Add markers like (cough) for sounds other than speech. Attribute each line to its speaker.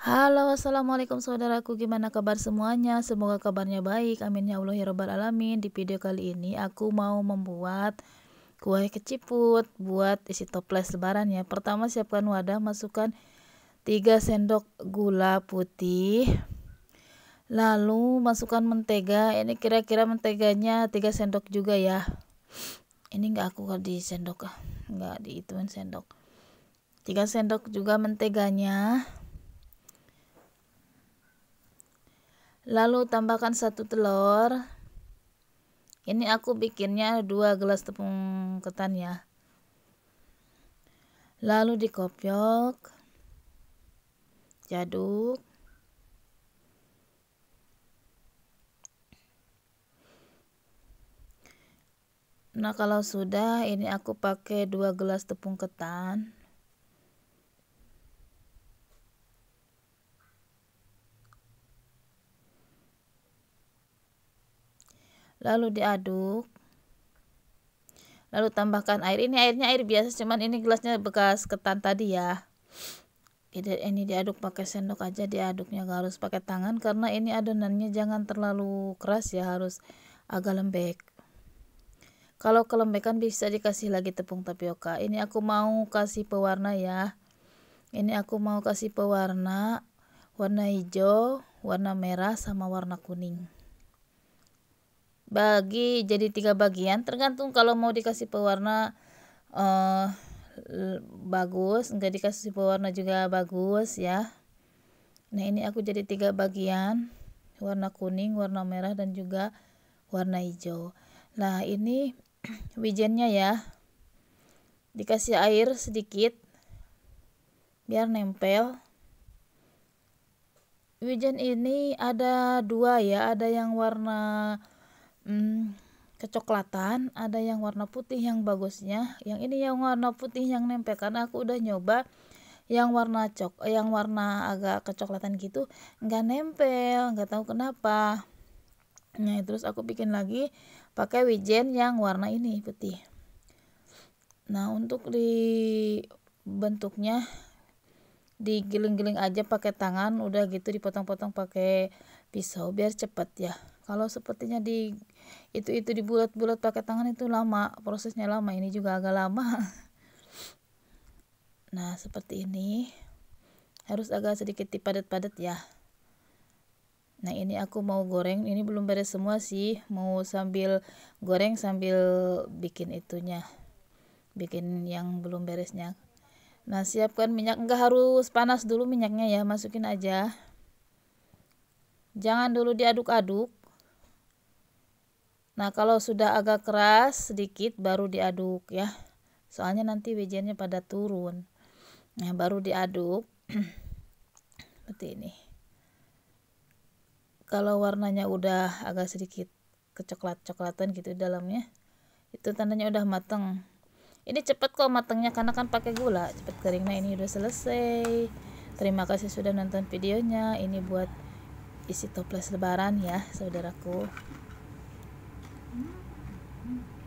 Speaker 1: Halo assalamualaikum saudaraku gimana kabar semuanya semoga kabarnya baik amin ya Allah ya Rabbal alamin di video kali ini aku mau membuat kue keciput buat isi toples lebaran ya pertama siapkan wadah masukkan 3 sendok gula putih lalu masukkan mentega ini kira-kira menteganya 3 sendok juga ya ini enggak aku di sendok enggak ah. dihitungin sendok 3 sendok juga menteganya lalu tambahkan satu telur ini aku bikinnya dua gelas tepung ketan ya lalu dikopyok jaduk nah kalau sudah ini aku pakai dua gelas tepung ketan lalu diaduk lalu tambahkan air ini airnya air biasa cuman ini gelasnya bekas ketan tadi ya ini diaduk pakai sendok aja diaduknya gak harus pakai tangan karena ini adonannya jangan terlalu keras ya harus agak lembek kalau kelembekan bisa dikasih lagi tepung tapioka ini aku mau kasih pewarna ya ini aku mau kasih pewarna warna hijau warna merah sama warna kuning bagi jadi tiga bagian tergantung kalau mau dikasih pewarna uh, bagus enggak dikasih pewarna juga bagus ya nah ini aku jadi tiga bagian warna kuning warna merah dan juga warna hijau nah ini (clears throat) wijennya ya dikasih air sedikit biar nempel wijen ini ada dua ya ada yang warna hmm, kecoklatan ada yang warna putih yang bagusnya yang ini yang warna putih yang nempel karena aku udah nyoba yang warna cok eh, yang warna agak kecoklatan gitu nggak nempel nggak tahu kenapa nah terus aku bikin lagi pakai wijen yang warna ini putih nah untuk di bentuknya digiling-giling aja pakai tangan udah gitu dipotong-potong pakai pisau biar cepet ya kalau sepertinya di itu itu dibulat-bulat pakai tangan itu lama prosesnya lama ini juga agak lama (laughs) nah seperti ini harus agak sedikit dipadat-padat ya nah ini aku mau goreng ini belum beres semua sih mau sambil goreng sambil bikin itunya bikin yang belum beresnya nah siapkan minyak enggak harus panas dulu minyaknya ya masukin aja jangan dulu diaduk-aduk Nah, kalau sudah agak keras sedikit baru diaduk ya. Soalnya nanti wijennya pada turun. Nah, baru diaduk. (clears throat) Seperti ini. Kalau warnanya udah agak sedikit kecoklat-coklatan gitu dalamnya, itu tandanya udah mateng. Ini cepat kok matengnya karena kan pakai gula, cepat kering. Nah, ini udah selesai. Terima kasih sudah nonton videonya. Ini buat isi toples lebaran ya, saudaraku. うん